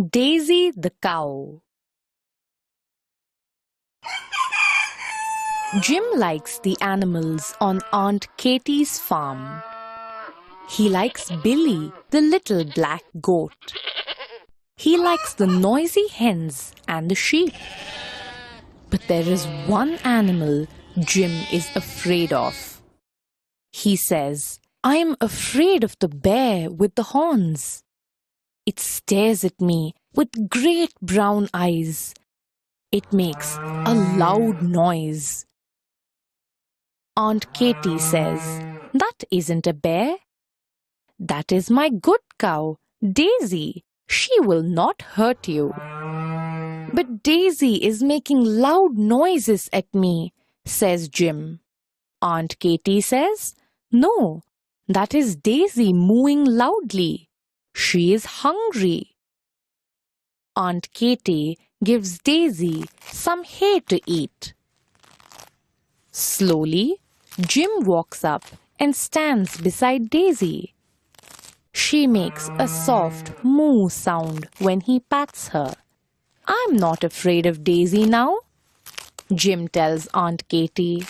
Daisy the cow. Jim likes the animals on Aunt Katie's farm. He likes Billy, the little black goat. He likes the noisy hens and the sheep. But there is one animal Jim is afraid of. He says, I'm afraid of the bear with the horns. It stares at me with great brown eyes. It makes a loud noise. Aunt Katy says, That isn't a bear. That is my good cow, Daisy. She will not hurt you. But Daisy is making loud noises at me, says Jim. Aunt Katy says, No, that is Daisy mooing loudly. She is hungry. Aunt Katy gives Daisy some hay to eat. Slowly, Jim walks up and stands beside Daisy. She makes a soft moo sound when he pats her. I'm not afraid of Daisy now, Jim tells Aunt Katy.